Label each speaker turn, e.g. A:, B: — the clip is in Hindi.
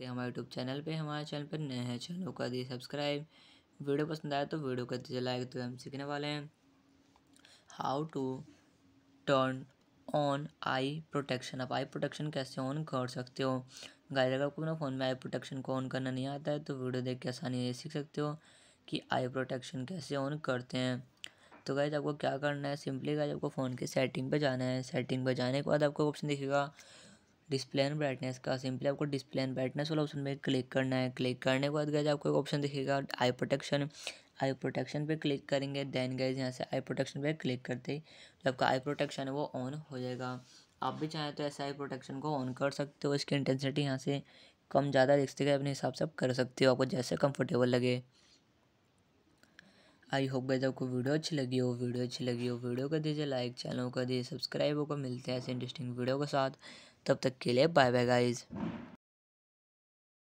A: सकते हैं हमारे यूट्यूब चैनल पे हमारे चैनल पर नए हैं चैनल कर दिए सब्सक्राइब वीडियो पसंद आया तो वीडियो कर दीजिए लाइक तो हम सीखने वाले हैं how to turn on eye protection आप आई प्रोटेक्शन कैसे ऑन कर सकते हो गाइस अगर आपको अपना फ़ोन में आई प्रोटेक्शन को ऑन करना नहीं आता है तो वीडियो देख के आसानी से सीख सकते हो कि आई प्रोटेक्शन कैसे ऑन करते हैं तो गाइज आपको क्या करना है सिंपली गाइज आपको फ़ोन के सेटिंग पर जाना है सेटिंग पर जाने के बाद आपको ऑप्शन दिखेगा डिस्प्ले एंड ब्राइटनेस का सिंपली आपको डिस्प्ले एंड ब्राइटनेस वाला ऑप्शन पे क्लिक करना है क्लिक करने के बाद गैज आपको एक ऑप्शन दिखेगा आई प्रोटेक्शन आई प्रोटेक्शन पे क्लिक करेंगे देन गैज यहाँ से आई प्रोटेक्शन पे क्लिक करते ही जो आपका आई प्रोटेक्शन है वो ऑन हो जाएगा आप भी चाहें तो ऐसे आई प्रोटेक्शन को ऑन कर सकते हो इसकी इंटेंसिटी यहाँ से कम ज़्यादा दिखते गए अपने हिसाब से आप कर सकते हो आपको जैसे कम्फर्टेबल लगे आई होप गाइस आपको वीडियो अच्छी लगी हो वीडियो अच्छी लगी हो वीडियो को दीजिए लाइक चैनल को दीजिए सब्सक्राइब को मिलते हैं ऐसे इंटरेस्टिंग वीडियो के साथ तब तक के लिए बाय बाय गाइज़